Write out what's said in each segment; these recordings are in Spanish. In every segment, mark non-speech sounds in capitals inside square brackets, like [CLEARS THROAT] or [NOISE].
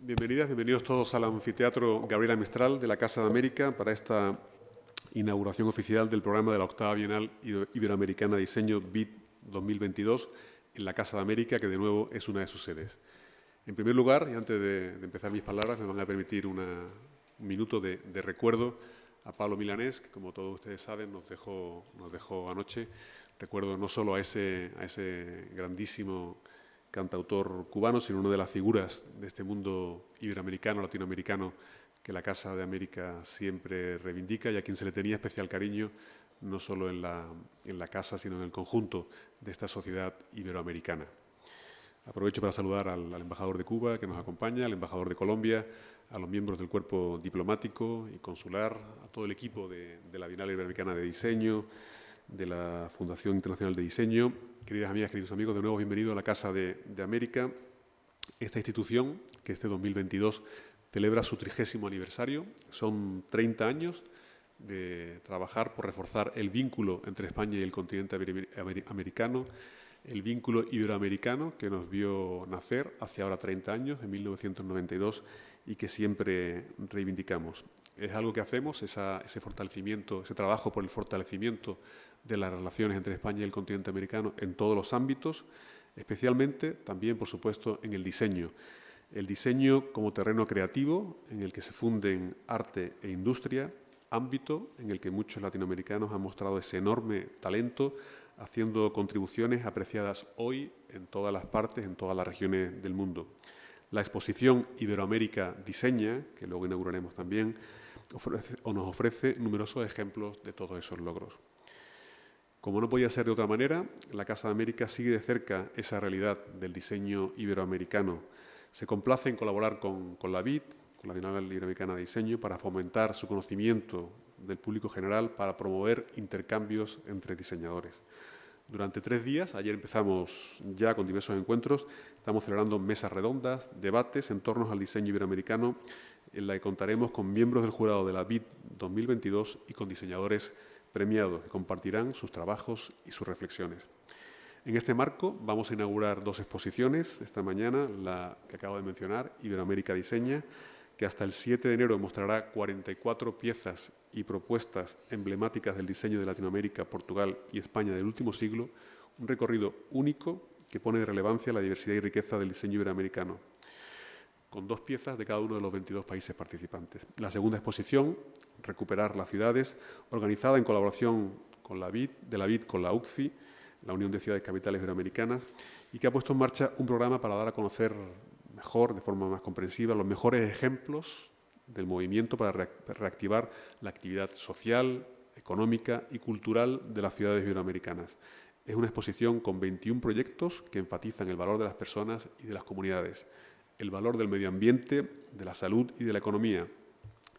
Bienvenidas, bienvenidos todos al anfiteatro Gabriela Mistral de la Casa de América para esta inauguración oficial del programa de la octava Bienal Iberoamericana Diseño BIT 2022 en la Casa de América, que de nuevo es una de sus sedes. En primer lugar, y antes de, empezar mis palabras, me van a permitir un minuto de, recuerdo a Pablo Milanés, que como todos ustedes saben nos dejó, nos dejó anoche. Recuerdo no solo a ese, a ese grandísimo cantautor cubano, sino una de las figuras de este mundo iberoamericano, latinoamericano, que la Casa de América siempre reivindica y a quien se le tenía especial cariño, no solo en la, Casa, sino en el conjunto de esta sociedad iberoamericana. Aprovecho para saludar al, embajador de Cuba que nos acompaña, al embajador de Colombia, a los miembros del cuerpo diplomático y consular, a todo el equipo de, de la Bienal Iberoamericana de Diseño, de la Fundación Internacional de Diseño Queridas amigas, queridos amigos, de nuevo bienvenidos a la Casa de, América. Esta institución, que este 2022 celebra su trigésimo aniversario, son 30 años de trabajar por reforzar el vínculo entre España y el continente americano, el vínculo iberoamericano que nos vio nacer hace ahora 30 años, en 1992, y que siempre reivindicamos. Es algo que hacemos, ese fortalecimiento, ese trabajo por el fortalecimiento de las relaciones entre España y el continente americano en todos los ámbitos, especialmente también, por supuesto, en el diseño. El diseño como terreno creativo en el que se funden arte e industria, ámbito en el que muchos latinoamericanos han mostrado ese enorme talento, haciendo contribuciones apreciadas hoy en todas las partes, en todas las regiones del mundo. La exposición Iberoamérica Diseña, que luego inauguraremos también, nos ofrece numerosos ejemplos de todos esos logros. Como no podía ser de otra manera, la Casa de América sigue de cerca esa realidad del diseño iberoamericano. Se complace en colaborar con, la BID, con la Bienal Iberoamericana de Diseño, para fomentar su conocimiento del público general, para promover intercambios entre diseñadores. Durante tres días, ayer empezamos ya con diversos encuentros, estamos celebrando mesas redondas, debates en torno al diseño iberoamericano, en la que contaremos con miembros del jurado de la BID 2022 y con diseñadores premiados que compartirán sus trabajos y sus reflexiones. En este marco vamos a inaugurar dos exposiciones esta mañana, la que acabo de mencionar, Iberoamérica Diseña, que hasta el 7 de enero mostrará 44 piezas y propuestas emblemáticas del diseño de Latinoamérica, Portugal y España del último siglo, un recorrido único que pone de relevancia la diversidad y riqueza del diseño iberoamericano con dos piezas de cada uno de los 22 países participantes. La segunda exposición, Recuperar las ciudades, organizada en colaboración con la de la BID con la UCCI, la Unión de Ciudades Capitales Iberoamericanas, y que ha puesto en marcha un programa para dar a conocer mejor, de forma más comprensiva, los mejores ejemplos del movimiento para reactivar la actividad social, económica y cultural de las ciudades iberoamericanas. Es una exposición con 21 proyectos que enfatizan el valor de las personas y de las comunidades el valor del medio ambiente, de la salud y de la economía.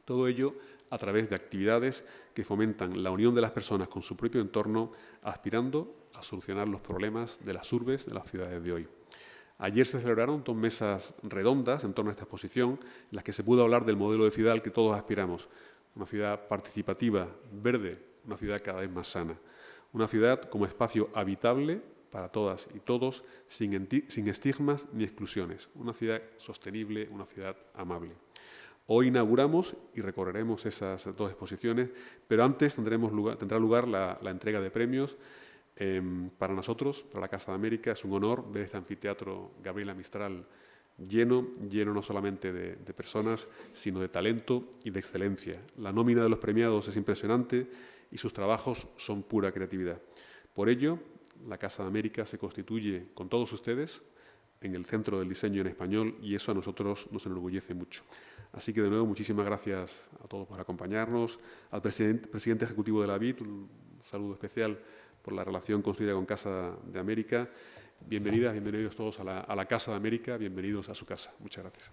Todo ello a través de actividades que fomentan la unión de las personas con su propio entorno, aspirando a solucionar los problemas de las urbes de las ciudades de hoy. Ayer se celebraron dos mesas redondas en torno a esta exposición, en las que se pudo hablar del modelo de ciudad al que todos aspiramos. Una ciudad participativa, verde, una ciudad cada vez más sana. Una ciudad como espacio habitable para todas y todos, sin, estigmas ni exclusiones. Una ciudad sostenible, una ciudad amable. Hoy inauguramos y recorreremos esas dos exposiciones, pero antes tendrá lugar la, entrega de premios. Em, para nosotros, para la Casa de América, es un honor ver este anfiteatro Gabriela Mistral lleno, lleno no solamente de, de personas, sino de talento y de excelencia. La nómina de los premiados es impresionante y sus trabajos son pura creatividad. Por ello, la Casa de América se constituye con todos ustedes en el centro del diseño en español y eso a nosotros nos enorgullece mucho. Así que de nuevo muchísimas gracias a todos por acompañarnos, al presidente ejecutivo de la VIT. un saludo especial por la relación construida con Casa de América. Bienvenidas, bienvenidos todos a la Casa de América, bienvenidos a su casa. Muchas gracias.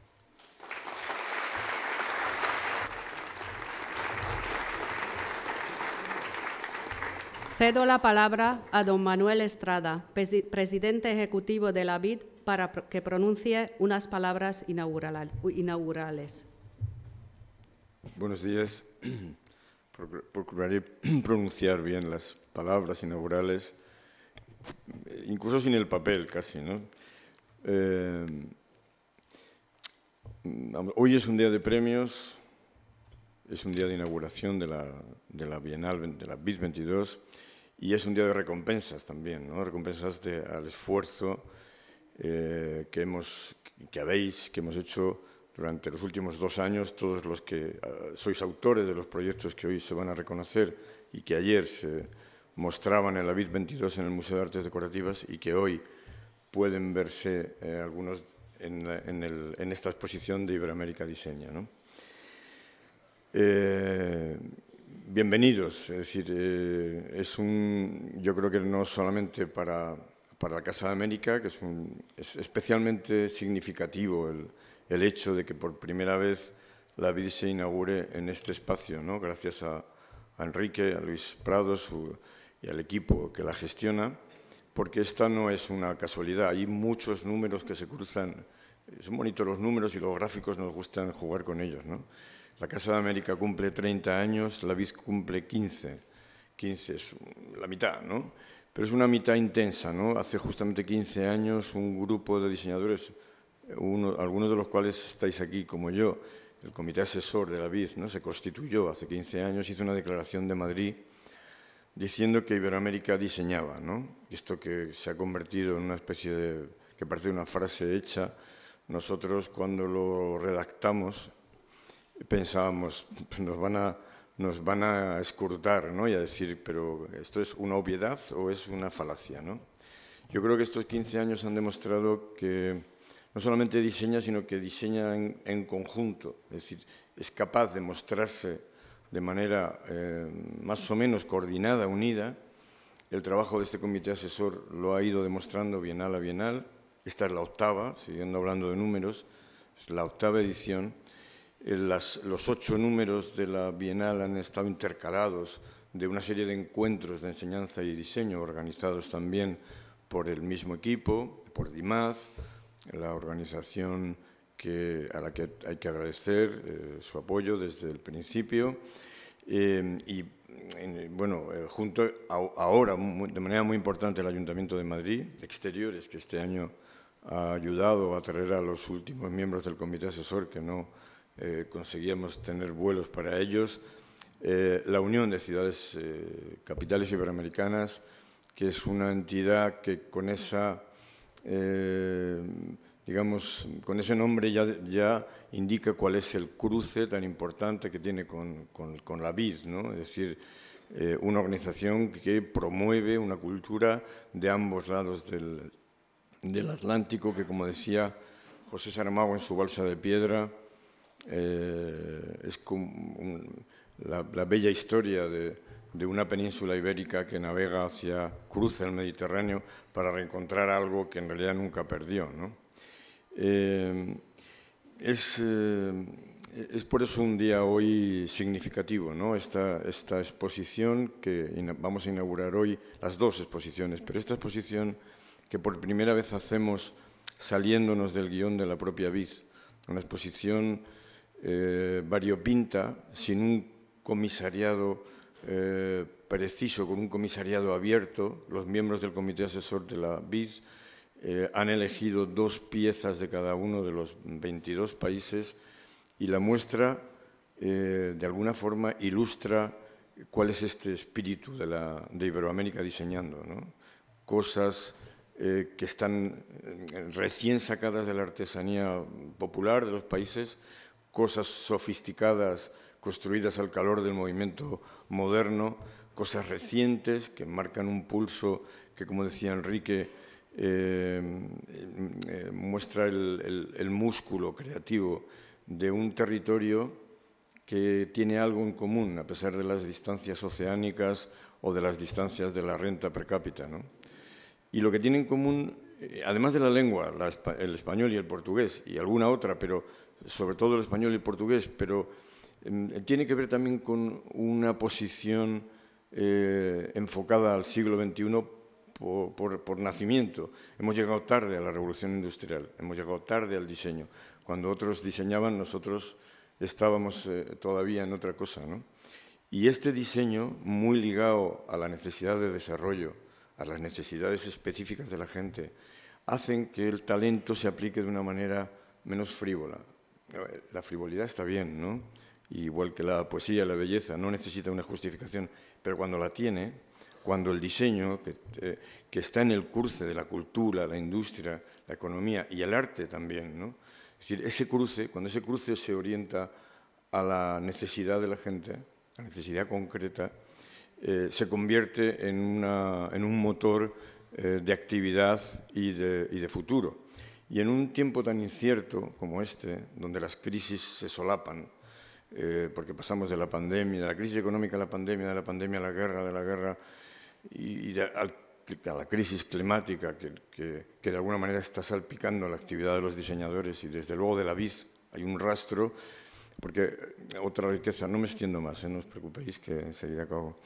Cedo la palabra a don Manuel Estrada, presidente ejecutivo de la BID, para que pronuncie unas palabras inaugurales. Buenos días. [CLEARS THROAT] Procuraré [CLEARS THROAT] pronunciar bien las palabras inaugurales, incluso sin el papel casi. Eh, hoy es un día de premios, es un día de inauguración de la, de la Bienal, de la BID 22 y es un día de recompensas también, recompensas al esfuerzo eh, que, hemos, que habéis, que hemos hecho durante los últimos dos años, todos los que ah, sois autores de los proyectos que hoy se van a reconocer y que ayer se mostraban en la BID 22 en el Museo de Artes Decorativas y que hoy pueden verse eh, algunos en, esta exposición de Iberoamérica Diseña. Eh, bienvenidos. Es decir, eh, es un, yo creo que no solamente para, la Casa de América, que es, un, especialmente significativo el, hecho de que por primera vez la BID se inaugure en este espacio, ¿no? gracias a, Enrique, a Luis Prado y al equipo que la gestiona, porque esta no es una casualidad. Hay muchos números que se cruzan. Son bonitos los números y los gráficos nos gustan jugar con ellos. ¿no? La Casa de América cumple 30 años, la BIS cumple 15. 15 es la mitad, ¿no? Pero es una mitad intensa, ¿no? Hace justamente 15 años un grupo de diseñadores, algunos de los cuales estáis aquí como yo, el comité asesor de la BID, ¿no? se constituyó hace 15 años, hizo una declaración de Madrid diciendo que Iberoamérica diseñaba, ¿no? Esto que se ha convertido en una especie de, que parte una frase hecha, nosotros cuando lo redactamos pensábamos, nos van a, nos van a escrutar ¿no? y a decir, pero ¿esto es una obviedad o es una falacia? ¿no? Yo creo que estos 15 años han demostrado que no solamente diseña, sino que diseña en, conjunto, es decir, es capaz de mostrarse de manera eh, más o menos coordinada, unida. El trabajo de este comité asesor lo ha ido demostrando bienal a bienal. Esta es la octava, siguiendo hablando de números, es la octava edición. Eh, los ocho números de la Bienal han estado intercalados de una serie de encuentros de enseñanza y diseño organizados también por el mismo equipo, por DIMAZ, la organización que, a la que hay que agradecer eh, su apoyo desde el principio. Eh, y bueno, junto ahora, de manera muy importante, el Ayuntamiento de Madrid, Exteriores, que este año ha ayudado a traer a los últimos miembros del comité asesor que no eh, conseguíamos tener vuelos para ellos. Eh, la Unión de Ciudades eh, Capitales Iberoamericanas, que es una entidad que con esa, digamos, con ese nombre ya, indica cuál es el cruce tan importante que tiene con, la vid, Es decir, una organización que promueve una cultura de ambos lados del, del Atlántico, que como decía José Saramago en su Balsa de Piedra, eh, es como la, bella historia de, una península ibérica que navega hacia, cruza el Mediterráneo para reencontrar algo que en realidad nunca perdió. ¿no? Eh, es, eh, es, por eso un día hoy significativo, ¿no? esta, esta, exposición que vamos a inaugurar hoy, las dos exposiciones, pero esta exposición que por primera vez hacemos saliéndonos del guión de la propia vid, una exposición eh, variopinta, sin un comisariado eh, preciso, con un comisariado abierto, los miembros del comité asesor de la BIS eh, han elegido dos piezas de cada uno de los 22 países y la muestra, eh, de alguna forma, ilustra cuál es este espíritu de, la, de Iberoamérica diseñando. Cosas que están recién sacadas de la artesanía popular de los países, cosas sofisticadas construidas al calor del movimiento moderno, cosas recientes que marcan un pulso que, como decía Enrique, eh, eh, muestra el, músculo creativo de un territorio que tiene algo en común, a pesar de las distancias oceánicas o de las distancias de la renta per cápita. Y lo que tiene en común, eh, además de la lengua, el español y el portugués y alguna otra, pero sobre todo el español y el portugués, pero em, tiene que ver también con una posición eh, enfocada al siglo XXI por, nacimiento. Hemos llegado tarde a la revolución industrial, hemos llegado tarde al diseño. Cuando otros diseñaban, nosotros estábamos eh, todavía en otra cosa. ¿no? Y este diseño, muy ligado a la necesidad de desarrollo, a las necesidades específicas de la gente, hacen que el talento se aplique de una manera menos frívola, la frivolidad está bien, ¿no? Igual que la poesía, la belleza, no necesita una justificación, pero cuando la tiene, cuando el diseño, eh, que, está en el cruce de la cultura, la industria, la economía y el arte también, ¿no? Es decir, ese cruce, cuando ese cruce se orienta a la necesidad de la gente, a la necesidad concreta, eh, se convierte en, un motor eh, de actividad y de futuro. Y en un tiempo tan incierto como este, donde las crisis se solapan, eh, porque pasamos de la pandemia, de la crisis económica a la pandemia, de la pandemia a la guerra, de la guerra y, a, la crisis climática que, de alguna manera está salpicando la actividad de los diseñadores y desde luego de la vid hay un rastro, porque eh, otra riqueza, no me extiendo más, eh, no os preocupéis que enseguida acabo.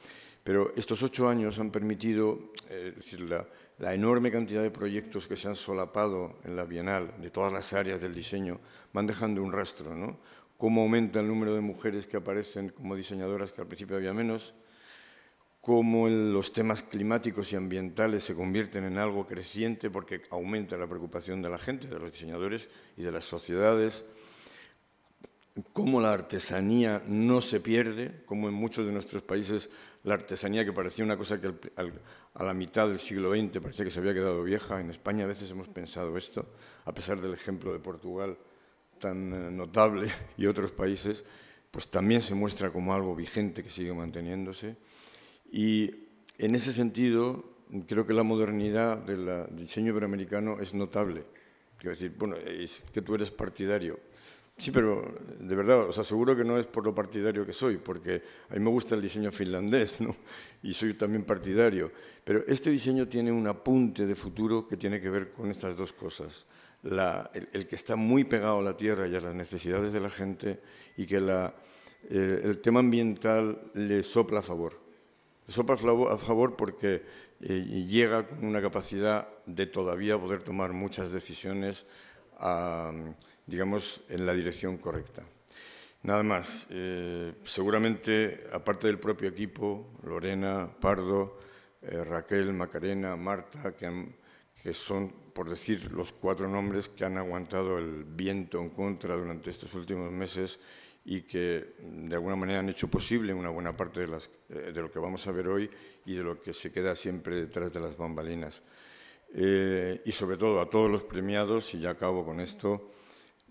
Pero estos ocho años han permitido, eh, decir, la, la, enorme cantidad de proyectos que se han solapado en la Bienal, de todas las áreas del diseño, van dejando un rastro, ¿no? Cómo aumenta el número de mujeres que aparecen como diseñadoras, que al principio había menos, cómo los temas climáticos y ambientales se convierten en algo creciente porque aumenta la preocupación de la gente, de los diseñadores y de las sociedades, cómo la artesanía no se pierde, como en muchos de nuestros países la artesanía que parecía una cosa que a la mitad del siglo XX parecía que se había quedado vieja, en España a veces hemos pensado esto, a pesar del ejemplo de Portugal tan eh, notable [LAUGHS] y otros países, pues también se muestra como algo vigente que sigue manteniéndose. Y en ese sentido, creo que la modernidad del diseño iberoamericano es notable. Quiero decir, bueno, es que tú eres partidario, Sí, pero de verdad, os aseguro que no es por lo partidario que soy, porque a mí me gusta el diseño finlandés, ¿no? Y soy también partidario. Pero este diseño tiene un apunte de futuro que tiene que ver con estas dos cosas. el, que está muy pegado a la tierra y a las necesidades de la gente y que eh, el tema ambiental le sopla a favor. Le sopla a favor porque eh, llega con una capacidad de todavía poder tomar muchas decisiones a digamos, en la dirección correcta. Nada más. Eh, seguramente, aparte del propio equipo, Lorena, Pardo, eh, Raquel, Macarena, Marta, que, son, por decir, los cuatro nombres que han aguantado el viento en contra durante estos últimos meses y que de alguna manera han hecho posible una buena parte de, eh, de lo que vamos a ver hoy y de lo que se queda siempre detrás de las bambalinas. y sobre todo a todos los premiados, y ya acabo con esto,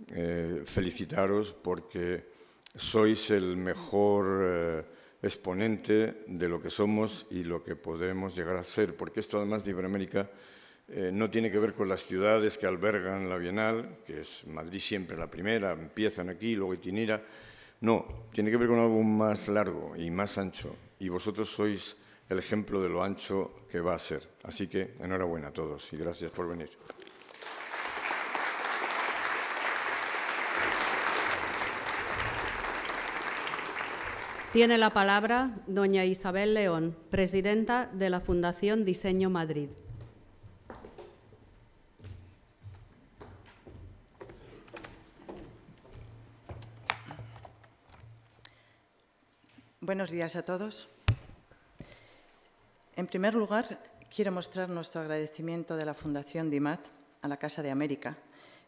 eh, felicitaros porque sois el mejor eh, exponente de lo que somos y lo que podemos llegar a ser, porque esto además de Iberoamérica eh, no tiene que ver con las ciudades que albergan la Bienal, que es Madrid siempre la primera, empiezan aquí, luego Itinera, no, tiene que ver con algo más largo y más ancho, y vosotros sois el ejemplo de lo ancho que va a ser. Así que enhorabuena a todos y gracias por venir. Tiene la palabra doña Isabel León, presidenta de la Fundación Diseño Madrid. Buenos días a todos. En primer lugar, quiero mostrar nuestro agradecimiento de la Fundación DIMAT a la Casa de América,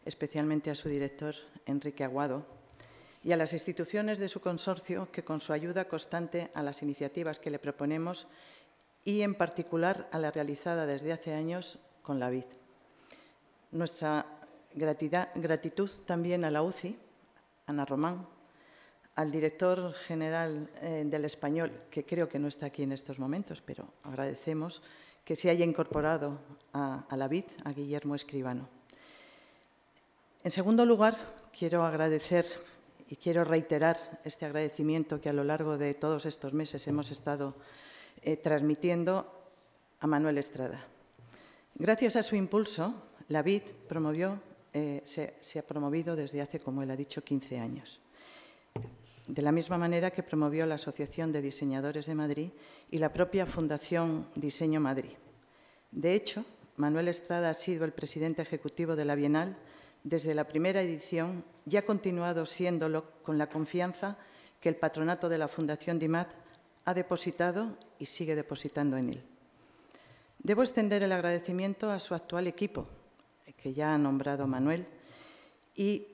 especialmente a su director, Enrique Aguado, y a las instituciones de su consorcio que con su ayuda constante a las iniciativas que le proponemos y en particular a la realizada desde hace años con la VID. Nuestra gratitud también a la UCI, Ana Román, al director general eh, del español, que creo que no está aquí en estos momentos, pero agradecemos que se haya incorporado a, la vid, a Guillermo Escribano. En segundo lugar, quiero agradecer y quiero reiterar este agradecimiento que a lo largo de todos estos meses hemos estado eh, transmitiendo a Manuel Estrada. Gracias a su impulso, la BID promovió, eh, se, se ha promovido desde hace, como él ha dicho, 15 años. De la misma manera que promovió la Asociación de Diseñadores de Madrid y la propia Fundación Diseño Madrid. De hecho, Manuel Estrada ha sido el presidente ejecutivo de la Bienal desde la primera edición y ha continuado siéndolo con la confianza que el patronato de la Fundación DIMAT ha depositado y sigue depositando en él. Debo extender el agradecimiento a su actual equipo, que ya ha nombrado Manuel, y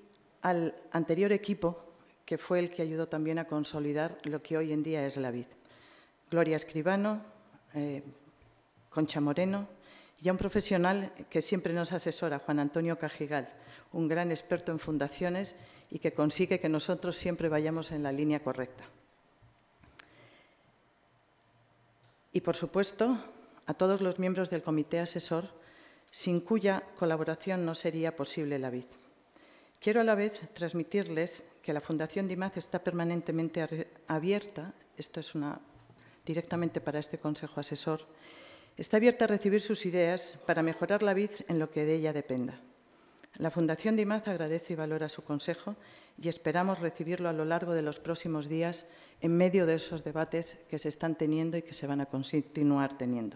al anterior equipo, que fue el que ayudó también a consolidar lo que hoy en día es la VID. Gloria Escribano, eh, Concha Moreno, y a un profesional que siempre nos asesora, Juan Antonio Cajigal, un gran experto en fundaciones y que consigue que nosotros siempre vayamos en la línea correcta. Y, por supuesto, a todos los miembros del comité asesor, sin cuya colaboración no sería posible la vid. Quiero a la vez transmitirles que la Fundación DIMAZ está permanentemente abierta, esto es directamente para este Consejo Asesor, Está abierta a recibir sus ideas para mejorar la vid en lo que de ella dependa. La Fundación DIMAZ agradece y valora su consejo y esperamos recibirlo a lo largo de los próximos días en medio de esos debates que se están teniendo y que se van a continuar teniendo.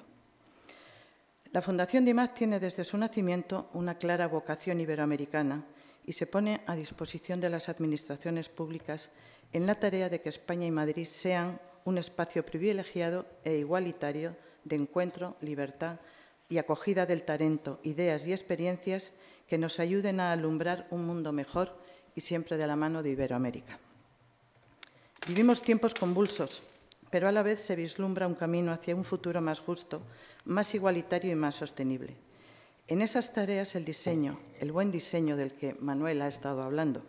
La Fundación DIMAZ tiene desde su nacimiento una clara vocación iberoamericana y se pone a disposición de las administraciones públicas en la tarea de que España y Madrid sean un espacio privilegiado e igualitario de encuentro, libertad y acogida del talento, ideas y experiencias que nos ayuden a alumbrar un mundo mejor y siempre de la mano de Iberoamérica. Vivimos tiempos convulsos, pero a la vez se vislumbra un camino hacia un futuro más justo, más igualitario y más sostenible. En esas tareas el diseño, el buen diseño del que Manuel ha estado hablando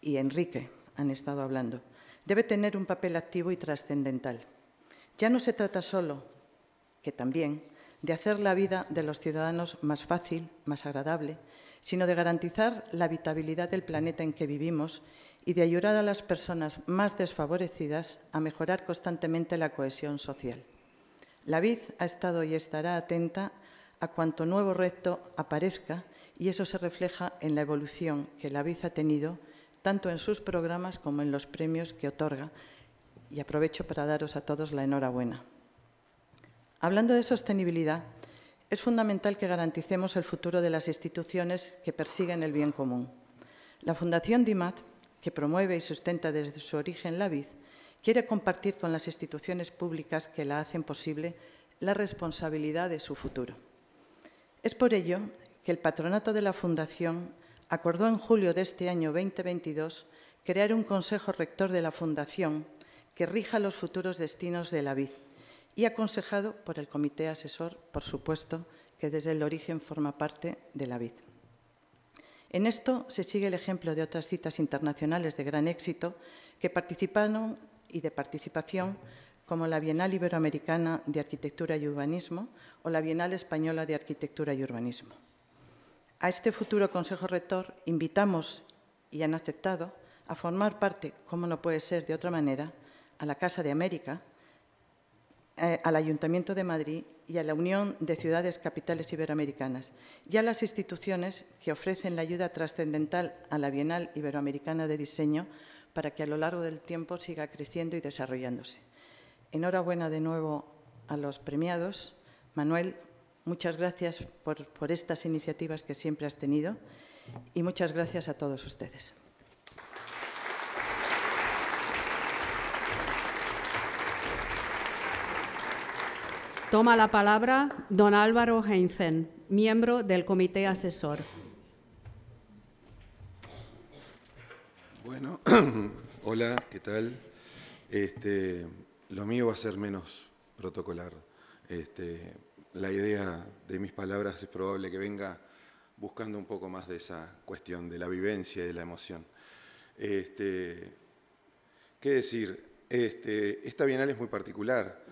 y Enrique han estado hablando, debe tener un papel activo y trascendental. Ya no se trata solo que también, de hacer la vida de los ciudadanos más fácil, más agradable, sino de garantizar la habitabilidad del planeta en que vivimos y de ayudar a las personas más desfavorecidas a mejorar constantemente la cohesión social. La BID ha estado y estará atenta a cuanto nuevo reto aparezca y eso se refleja en la evolución que la BID ha tenido tanto en sus programas como en los premios que otorga. Y aprovecho para daros a todos la enhorabuena. Hablando de sostenibilidad, es fundamental que garanticemos el futuro de las instituciones que persiguen el bien común. La Fundación DIMAT, que promueve y sustenta desde su origen la vid, quiere compartir con las instituciones públicas que la hacen posible la responsabilidad de su futuro. Es por ello que el patronato de la Fundación acordó en julio de este año 2022 crear un Consejo Rector de la Fundación que rija los futuros destinos de la vid, y aconsejado por el Comité Asesor, por supuesto, que desde el origen forma parte de la vid. En esto se sigue el ejemplo de otras citas internacionales de gran éxito que participaron y de participación como la Bienal Iberoamericana de Arquitectura y Urbanismo o la Bienal Española de Arquitectura y Urbanismo. A este futuro Consejo Rector invitamos y han aceptado a formar parte, como no puede ser de otra manera, a la Casa de América, eh, al Ayuntamiento de Madrid y a la Unión de Ciudades Capitales Iberoamericanas y a las instituciones que ofrecen la ayuda trascendental a la Bienal Iberoamericana de Diseño para que a lo largo del tiempo siga creciendo y desarrollándose. Enhorabuena de nuevo a los premiados. Manuel, muchas gracias por, por estas iniciativas que siempre has tenido y muchas gracias a todos ustedes. Toma la palabra don Álvaro Heinzen, miembro del Comité Asesor. Bueno, [CLEARS THROAT] hola, ¿qué tal? Este, lo mío va a ser menos protocolar. Este, la idea de mis palabras es probable que venga buscando un poco más de esa cuestión de la vivencia y de la emoción. Este, ¿Qué decir? Este, esta Bienal es muy particular.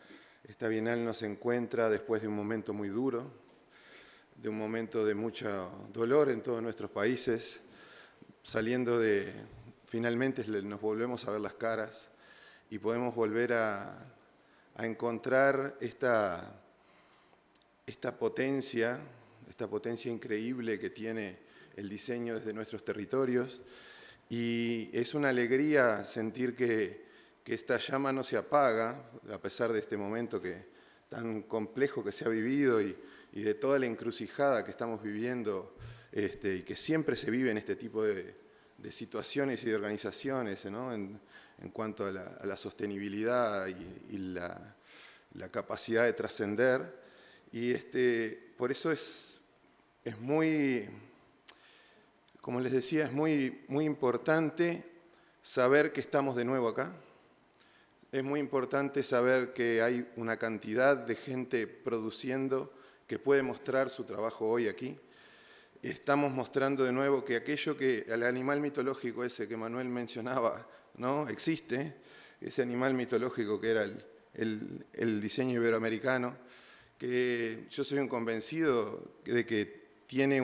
Esta Bienal nos encuentra después de un momento muy duro, de un momento de mucho dolor en todos nuestros países, saliendo de, finalmente nos volvemos a ver las caras y podemos volver a, a encontrar esta, esta potencia, esta potencia increíble que tiene el diseño desde nuestros territorios. Y es una alegría sentir que que esta llama no se apaga, a pesar de este momento que, tan complejo que se ha vivido y, de toda la encrucijada que estamos viviendo este, y que siempre se vive en este tipo de, situaciones y de organizaciones en, cuanto a la, sostenibilidad y, la, la, capacidad de trascender. Y este, por eso es, es muy, como les decía, es muy, muy importante saber que estamos de nuevo acá, es muy importante saber que hay una cantidad de gente produciendo que puede mostrar su trabajo hoy aquí. Estamos mostrando de nuevo que aquello que, el animal mitológico ese que Manuel mencionaba, ¿no? Existe, ese animal mitológico que era el, diseño iberoamericano, que yo soy un convencido de que tiene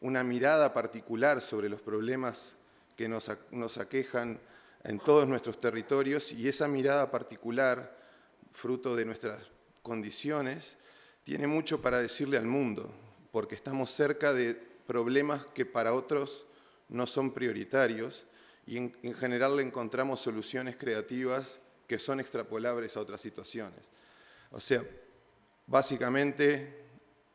una mirada particular sobre los problemas que nos aquejan en todos nuestros territorios y esa mirada particular, fruto de nuestras condiciones, tiene mucho para decirle al mundo, porque estamos cerca de problemas que para otros no son prioritarios y en, general le encontramos soluciones creativas que son extrapolables a otras situaciones. O sea, básicamente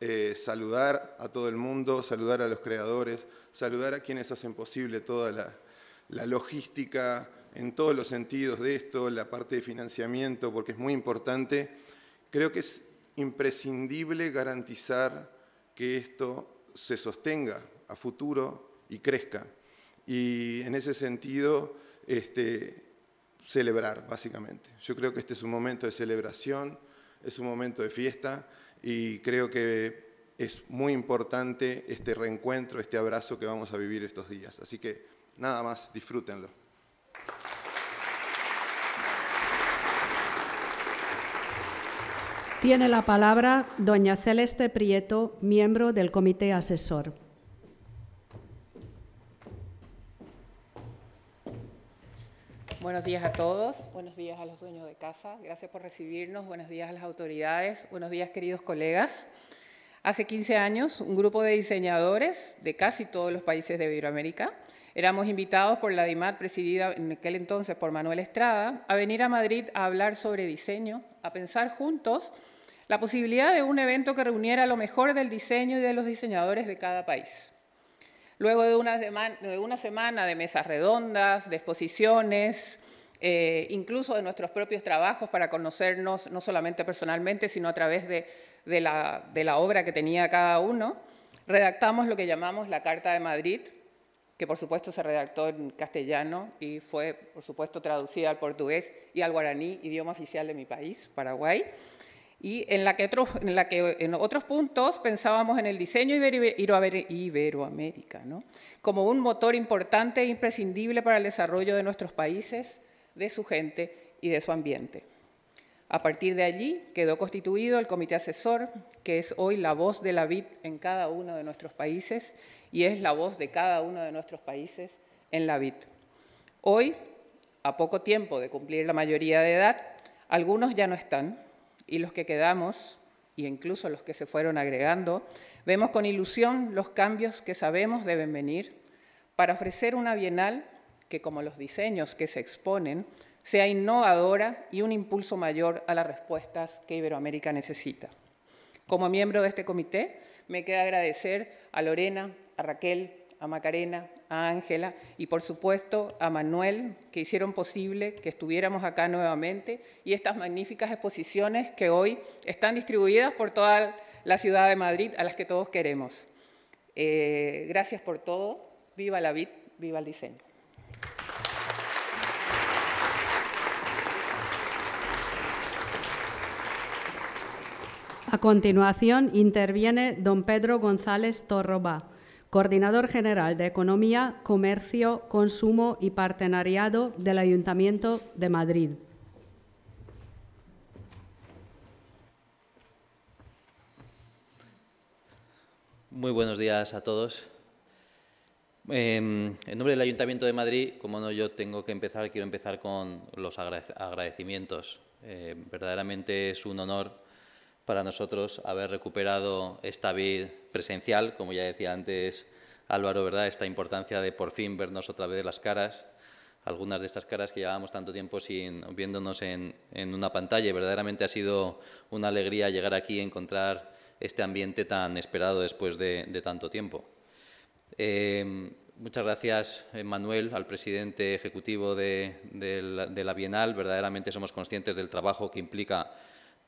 eh, saludar a todo el mundo, saludar a los creadores, saludar a quienes hacen posible toda la, la logística, en todos los sentidos de esto, la parte de financiamiento, porque es muy importante. Creo que es imprescindible garantizar que esto se sostenga a futuro y crezca. Y en ese sentido, este, celebrar, básicamente. Yo creo que este es un momento de celebración, es un momento de fiesta y creo que es muy importante este reencuentro, este abrazo que vamos a vivir estos días. Así que nada más, disfrútenlo. Tiene la palabra doña Celeste Prieto, miembro del Comité Asesor. Buenos días a todos, buenos días a los dueños de casa, gracias por recibirnos, buenos días a las autoridades, buenos días queridos colegas. Hace 15 años, un grupo de diseñadores de casi todos los países de Iberoamérica Éramos invitados por la DIMAT, presidida en aquel entonces por Manuel Estrada, a venir a Madrid a hablar sobre diseño, a pensar juntos la posibilidad de un evento que reuniera lo mejor del diseño y de los diseñadores de cada país. Luego de una semana de, mesas redondas, de exposiciones, eh, incluso de nuestros propios trabajos para conocernos no solamente personalmente, sino a través de la obra que tenía cada uno, redactamos lo que llamamos la Carta de Madrid, que por supuesto se redactó en castellano y fue, por supuesto, traducida al portugués y al guaraní, idioma oficial de mi país, Paraguay, y en la que, en, la que en otros puntos pensábamos en el diseño iberoamérica, como un motor importante e imprescindible para el desarrollo de nuestros países, de su gente y de su ambiente. A partir de allí quedó constituido el comité asesor, que es hoy la voz de la BID en cada uno de nuestros países y es la voz de cada uno de nuestros países en la BIT. Hoy, a poco tiempo de cumplir la mayoría de edad, algunos ya no están y los que quedamos, e incluso los que se fueron agregando, vemos con ilusión los cambios que sabemos deben venir para ofrecer una bienal que, como los diseños que se exponen, sea innovadora y un impulso mayor a las respuestas que Iberoamérica necesita. Como miembro de este comité, me queda agradecer a Lorena, a Raquel, a Macarena, a Ángela y por supuesto a Manuel, que hicieron posible que estuviéramos acá nuevamente y estas magníficas exposiciones que hoy están distribuidas por toda la ciudad de Madrid a las que todos queremos. Eh, gracias por todo. Viva la vid! viva el diseño. A continuación interviene don Pedro González Torroba coordinador general de Economía, Comercio, Consumo y Partenariado del Ayuntamiento de Madrid. Muy buenos días a todos. Em, en nombre del Ayuntamiento de Madrid, como no yo tengo que empezar, quiero empezar con los agradecimientos. Em, verdaderamente es un honor para nosotros haber recuperado esta vida presencial, como ya decía antes Álvaro, ¿verdad? Esta importancia de por fin vernos otra vez las caras, algunas de estas caras que llevábamos tanto tiempo sin viéndonos en, una pantalla. verdaderamente ha sido una alegría llegar aquí y encontrar este ambiente tan esperado después de, tanto tiempo. Em, muchas gracias, eh, Manuel, al presidente ejecutivo de, de la Bienal. Verdaderamente somos conscientes del trabajo que implica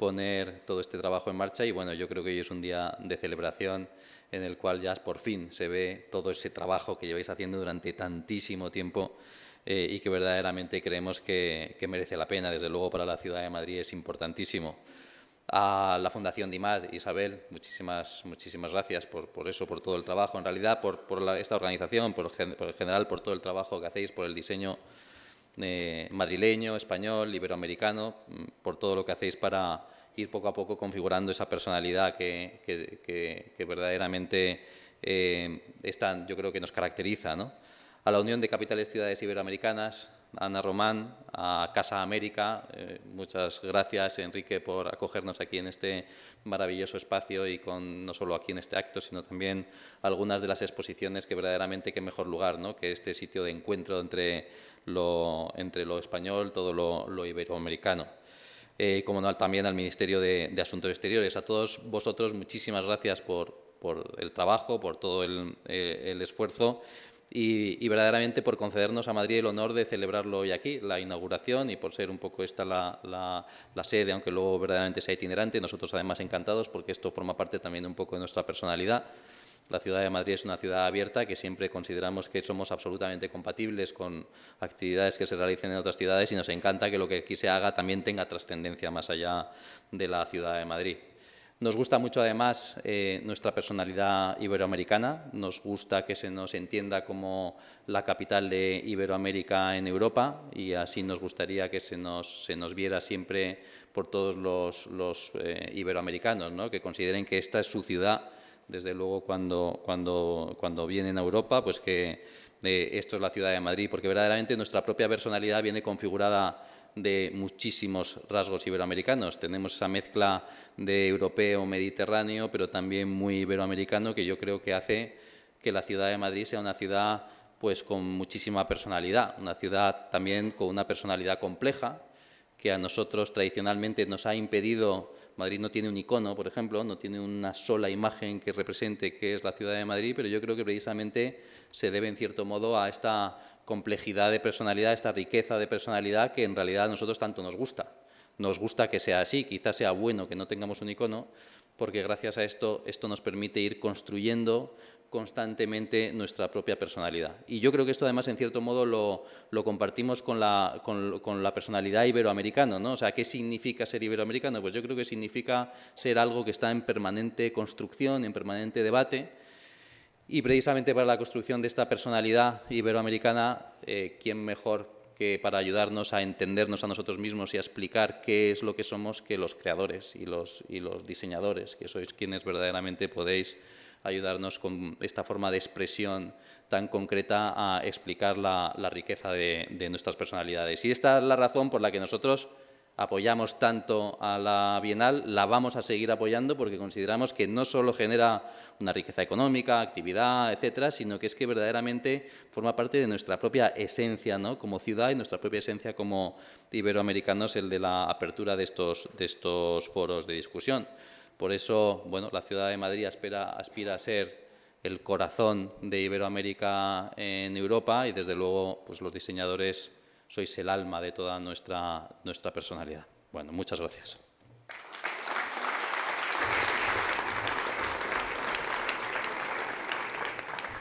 poner todo este trabajo en marcha y bueno, yo creo que hoy es un día de celebración en el cual ya por fin se ve todo ese trabajo que lleváis haciendo durante tantísimo tiempo eh, y que verdaderamente creemos que, merece la pena. Desde luego para la ciudad de Madrid es importantísimo. A la Fundación DIMAD, Isabel, muchísimas, muchísimas gracias por, por eso, por todo el trabajo, en realidad por, por esta organización, por, por, general por todo el trabajo que hacéis, por el diseño eh, madrileño, español, iberoamericano, mm, por todo lo que hacéis para ir poco a poco configurando esa personalidad que, verdaderamente eh, yo creo que nos caracteriza. A la unión de capitales ciudades iberoamericanas, Ana Román, a Casa América. Eh, muchas gracias, Enrique, por acogernos aquí en este maravilloso espacio y con no solo aquí en este acto, sino también algunas de las exposiciones que verdaderamente qué mejor lugar, ¿no? Que este sitio de encuentro entre lo, entre lo español, todo lo, iberoamericano. Eh, y, como no, también al Ministerio de, Asuntos Exteriores. A todos vosotros, muchísimas gracias por, por el trabajo, por todo el eh, esfuerzo y, verdaderamente por concedernos a Madrid el honor de celebrarlo hoy aquí, la inauguración y por ser un poco esta la, la, sede, aunque luego verdaderamente sea itinerante, nosotros además encantados porque esto forma parte también un poco de nuestra personalidad. La ciudad de Madrid es una ciudad abierta que siempre consideramos que somos absolutamente compatibles con actividades que se realicen en otras ciudades y nos encanta que lo que aquí se haga también tenga trascendencia más allá de la ciudad de Madrid. Nos gusta mucho, además, eh, nuestra personalidad iberoamericana. Nos gusta que se nos entienda como la capital de Iberoamérica en Europa y así nos gustaría que se nos, se nos viera siempre por todos los, eh, iberoamericanos, ¿no? que consideren que esta es su ciudad. Desde luego, cuando, cuando, cuando vienen a Europa, pues que eh, esto es la ciudad de Madrid, porque verdaderamente nuestra propia personalidad viene configurada de muchísimos rasgos iberoamericanos. Tenemos esa mezcla de europeo, mediterráneo, pero también muy iberoamericano que yo creo que hace que la ciudad de Madrid sea una ciudad pues con muchísima personalidad, una ciudad también con una personalidad compleja, que a nosotros tradicionalmente nos ha impedido, Madrid no tiene un icono, por ejemplo, no tiene una sola imagen que represente qué es la ciudad de Madrid, pero yo creo que precisamente se debe en cierto modo a esta complejidad de personalidad, esta riqueza de personalidad que en realidad a nosotros tanto nos gusta. Nos gusta que sea así, quizás sea bueno que no tengamos un icono, porque gracias a esto, esto nos permite ir construyendo constantemente nuestra propia personalidad. Y yo creo que esto además, en cierto modo, lo, compartimos con la, personalidad iberoamericana. ¿no? O sea, ¿qué significa ser iberoamericano? Pues yo creo que significa ser algo que está en permanente construcción, en permanente debate. Y precisamente para la construcción de esta personalidad iberoamericana, eh, ¿quién mejor que para ayudarnos a entendernos a nosotros mismos y a explicar qué es lo que somos que los creadores y los, y los diseñadores, que sois quienes verdaderamente podéis ayudarnos con esta forma de expresión tan concreta a explicar la, riqueza de, nuestras personalidades. Y esta es la razón por la que nosotros apoyamos tanto a la Bienal, la vamos a seguir apoyando porque consideramos que no solo genera una riqueza económica, actividad, etcétera, sino que es que verdaderamente forma parte de nuestra propia esencia ¿no? como ciudad y nuestra propia esencia como iberoamericanos, el de la apertura de estos, estos foros de discusión. Por eso, bueno, la ciudad de Madrid aspira, a ser el corazón de Iberoamérica en Europa y desde luego pues los diseñadores sois el alma de toda nuestra, nuestra personalidad. Bueno, muchas gracias.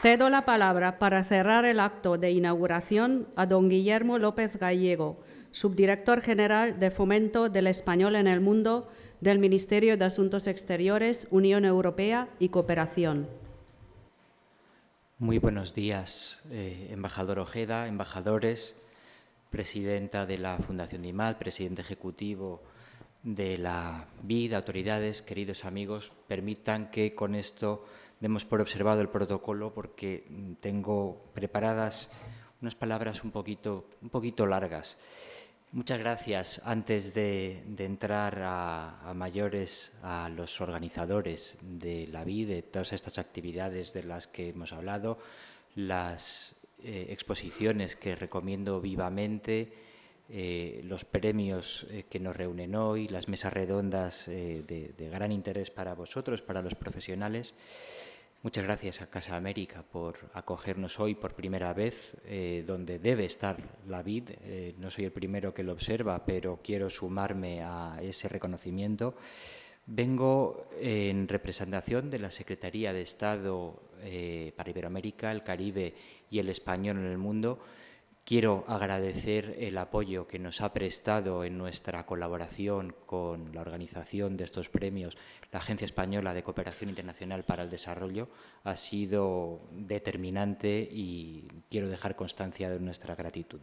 Cedo la palabra para cerrar el acto de inauguración a don Guillermo López Gallego, subdirector general de Fomento del Español en el Mundo del Ministerio de Asuntos Exteriores, Unión Europea y Cooperación. Muy buenos días, eh, embajador Ojeda, embajadores, presidenta de la Fundación DIMAD, presidente ejecutivo de la Vida, autoridades, queridos amigos, permitan que con esto demos por observado el protocolo porque tengo preparadas unas palabras un poquito, un poquito largas. Muchas gracias. Antes de, entrar a, mayores a los organizadores de la Vida, de todas estas actividades de las que hemos hablado, las eh, exposiciones que recomiendo vivamente, eh, los premios eh, que nos reúnen hoy, las mesas redondas de, de, gran interés para vosotros, para los profesionales. Muchas gracias a Casa América por acogernos hoy por primera vez, donde debe estar la vid. no soy el primero que lo observa, pero quiero sumarme a ese reconocimiento. Vengo eh, en representación de la Secretaría de Estado eh, para Iberoamérica, el Caribe y el Español en el Mundo. Quiero agradecer el apoyo que nos ha prestado en nuestra colaboración con la organización de estos premios la Agencia Española de Cooperación Internacional para el Desarrollo. Ha sido determinante y quiero dejar constancia de nuestra gratitud.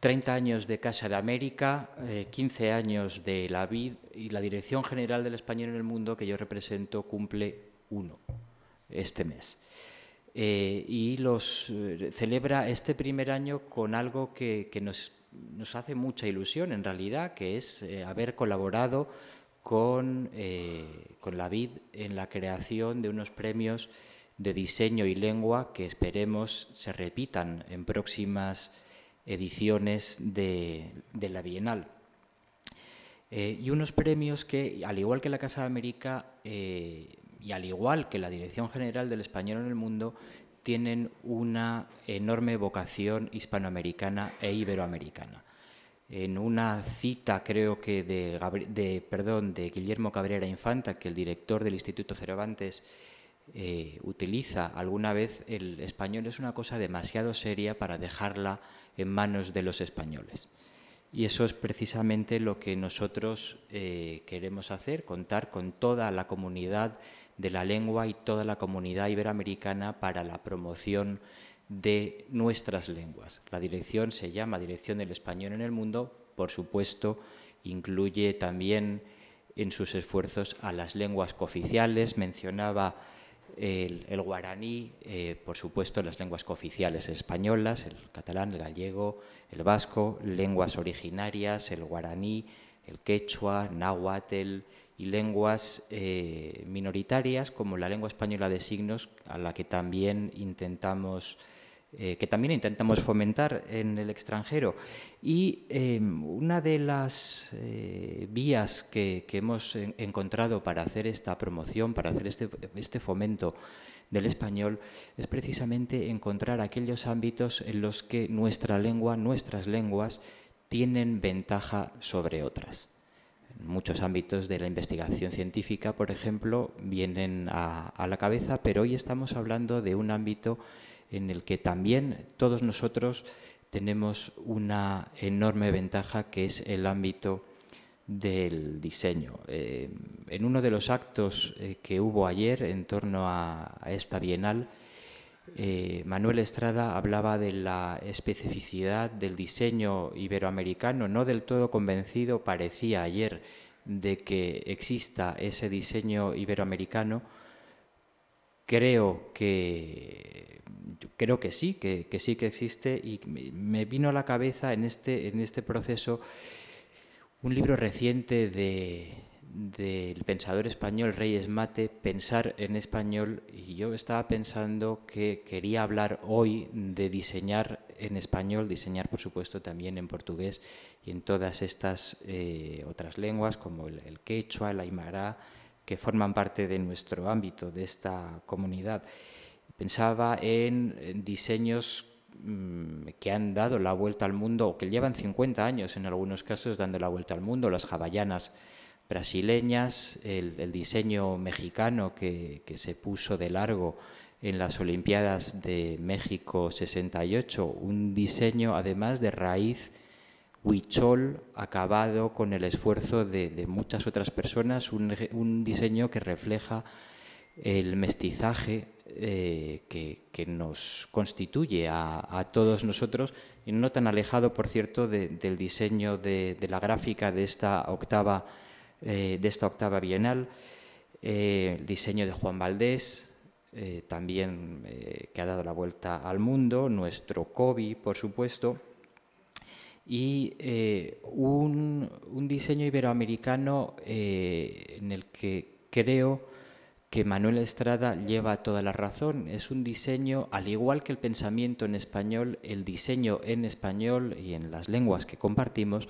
30 años de Casa de América, 15 eh, años de la VID y la Dirección General del Español en el Mundo, que yo represento, cumple uno este mes. Eh, y los eh, celebra este primer año con algo que, nos, hace mucha ilusión, en realidad, que es haber colaborado con, con la VID en la creación de unos premios de diseño y lengua que esperemos se repitan en próximas ediciones de, la Bienal. Eh, y unos premios que, al igual que la Casa de América eh, y al igual que la Dirección General del Español en el Mundo, tienen una enorme vocación hispanoamericana e iberoamericana. En una cita, creo que de, perdón, de Guillermo Cabrera Infanta, que el director del Instituto Cervantes eh, utiliza alguna vez, el español es una cosa demasiado seria para dejarla en manos de los españoles. Y eso es precisamente lo que nosotros eh, queremos hacer, contar con toda la comunidad de la lengua y toda la comunidad iberoamericana para la promoción de nuestras lenguas. La dirección se llama Dirección del Español en el Mundo, por supuesto, incluye también en sus esfuerzos a las lenguas cooficiales, mencionaba el, guaraní, eh, por supuesto, las lenguas cooficiales españolas, el catalán, el gallego, el vasco, lenguas originarias, el guaraní, el quechua, náhuatl y lenguas eh, minoritarias como la lengua española de signos, a la que también intentamos eh, que también intentamos fomentar en el extranjero. Y em, una de las eh, vías que, hemos encontrado para hacer esta promoción, para hacer este, este, fomento del español, es precisamente encontrar aquellos ámbitos en los que nuestra lengua, nuestras lenguas, tienen ventaja sobre otras. muchos ámbitos de la investigación científica, por ejemplo, vienen a la cabeza, pero hoy estamos hablando de un ámbito en el que también todos nosotros tenemos una enorme ventaja que es el ámbito del diseño. Eh, en uno de los actos eh, que hubo ayer en torno a, esta bienal, eh, Manuel Estrada hablaba de la especificidad del diseño iberoamericano, no del todo convencido parecía ayer de que exista ese diseño iberoamericano, creo que creo que sí, que, sí que existe y me vino a la cabeza en este, en este proceso un libro reciente del pensador español Reyes Mate, Pensar en Español, y yo estaba pensando que quería hablar hoy de diseñar en español, diseñar por supuesto también en portugués y en todas estas eh, otras lenguas como el, quechua, el aymara, que forman parte de nuestro ámbito, de esta comunidad. Pensaba en diseños mm, que han dado la vuelta al mundo o que llevan 50 años en algunos casos dando la vuelta al mundo, las jaballanas brasileñas, el, diseño mexicano que, que, se puso de largo en las Olimpiadas de México 68, un diseño además de raíz huichol acabado con el esfuerzo de, muchas otras personas, un, diseño que refleja el mestizaje eh, que, nos constituye a, todos nosotros, y no tan alejado, por cierto, del diseño de, la gráfica de esta octava, eh, de esta octava bienal, eh, el diseño de Juan Valdés, también que ha dado la vuelta al mundo, nuestro Kobe, por supuesto y eh, un, diseño iberoamericano eh, en el que creo que Manuel Estrada lleva toda la razón. Es un diseño, al igual que el pensamiento en español, el diseño en español y en las lenguas que compartimos,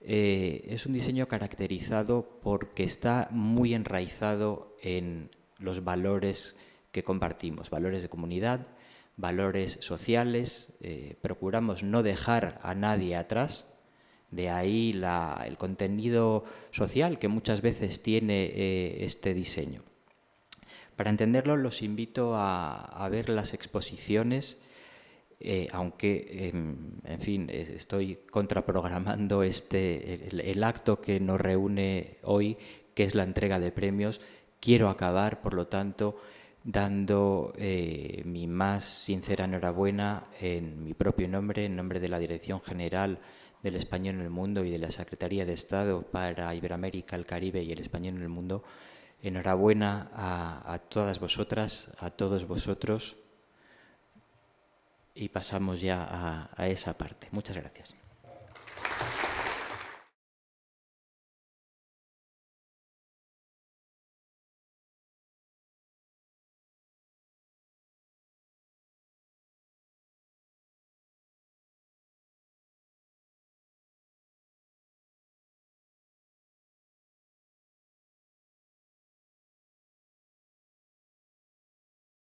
eh, es un diseño caracterizado porque está muy enraizado en los valores que compartimos, valores de comunidad, valores sociales, eh, procuramos no dejar a nadie atrás, de ahí el contenido social que muchas veces tiene eh, este diseño. Para entenderlo los invito a, ver las exposiciones, eh, aunque, em, en fin, estoy contraprogramando este, el acto que nos reúne hoy, que es la entrega de premios. Quiero acabar, por lo tanto, dando eh, mi más sincera enhorabuena en mi propio nombre, en nombre de la Dirección General del Español en el Mundo y de la Secretaría de Estado para Iberoamérica, el Caribe y el Español en el Mundo. Enhorabuena a, todas vosotras, a todos vosotros. Y pasamos ya a esa parte. Muchas gracias.